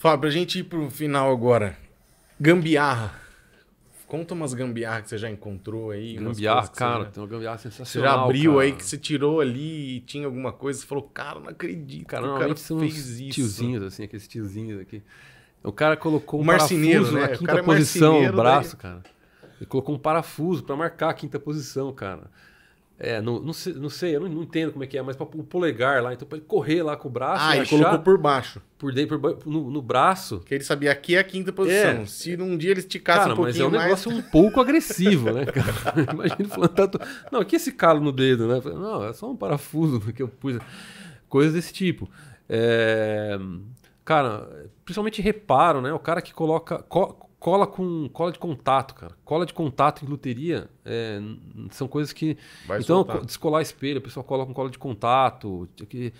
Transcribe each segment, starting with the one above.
Fábio, pra gente ir pro final agora. Gambiarra. Conta umas gambiarras que você já encontrou aí. Gambiarra, cara, já... tem uma gambiarra sensacional. Você já abriu cara. aí que você tirou ali e tinha alguma coisa, você falou, cara, não acredito. Cara, o cara são fez isso. Tiozinhos, assim, aqueles tiozinhos aqui. O cara colocou um parafuso né? na quinta é posição no braço, daí... Né? cara. Ele colocou um parafuso para marcar a quinta posição, cara. É, não, não, sei, não sei eu não, não, entendo como é que é, mas para o polegar lá, então para ele correr lá com o braço. Ah, ele achar, colocou por baixo. Por dentro, por, no, no, braço. Que ele sabia aqui é a quinta posição. É, Se num dia ele esticasse cara, um pouquinho mais... mas é um negócio um pouco agressivo, né, cara? Imagina falando tanto... Não, aqui esse calo no dedo, né? Não, é só um parafuso que eu pus. Coisas desse tipo. É... Cara, principalmente reparo, né? O cara que coloca... Co cola com cola de contato, cara. Cola de contato em luteria é, são coisas que. Vai então, soltar. descolar espelho, a pessoa cola com cola de contato. Que,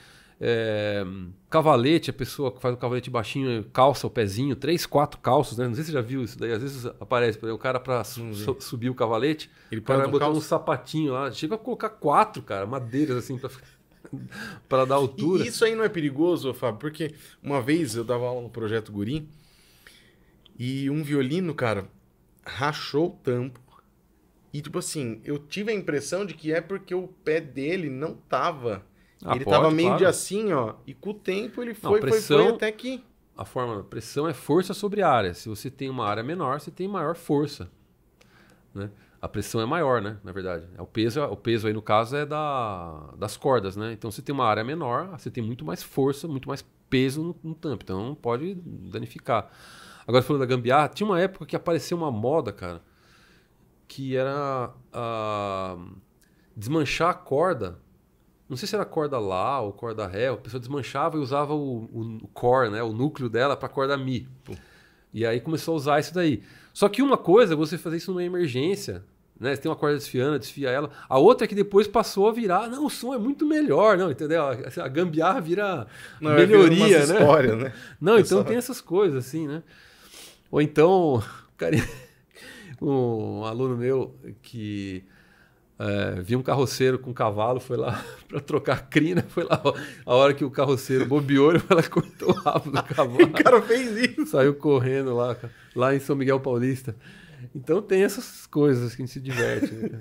é, cavalete, a pessoa que faz o cavalete baixinho, calça o pezinho, três, quatro calços, né? Não sei se você já viu isso daí. Às vezes aparece, o cara para su su subir o cavalete, ele o botar um um sapatinho lá, chega a colocar quatro, cara, madeiras assim para para dar altura. E isso aí não é perigoso, Fábio? Porque uma vez eu dava aula no projeto Gurim, e um violino, cara, rachou o tampo. E, tipo assim, eu tive a impressão de que é porque o pé dele não tava. Ah, ele pode, tava meio claro. de assim, ó. E com o tempo ele foi, não, pressão, foi, foi até que. A forma pressão é força sobre área. Se você tem uma área menor, você tem maior força. Né? A pressão é maior, né? Na verdade. É o peso, o peso aí, no caso, é da, das cordas, né? Então você tem uma área menor, você tem muito mais força, muito mais peso no, no tampo. Então pode danificar. Agora falando da gambiarra, tinha uma época que apareceu uma moda, cara, que era ah, desmanchar a corda. Não sei se era corda lá ou corda ré, a pessoa desmanchava e usava o, o, core, né, o núcleo dela para corda mi. Pô. E aí começou a usar isso daí. Só que uma coisa é você fazer isso numa emergência, né? Você tem uma corda desfiando, desfia ela. A outra é que depois passou a virar, não, o som é muito melhor, não, entendeu? A gambiarra vira não, é, melhoria, vira né? História, né? Não, então tem essas coisas assim, né? Ou então, um aluno meu que é, viu um carroceiro com um cavalo, foi lá para trocar crina, foi lá a hora que o carroceiro bobeou, ele foi lá cortou o rabo do cavalo. o cara fez isso. Saiu correndo lá, lá em São Miguel Paulista. Então tem essas coisas que a gente se diverte. Né?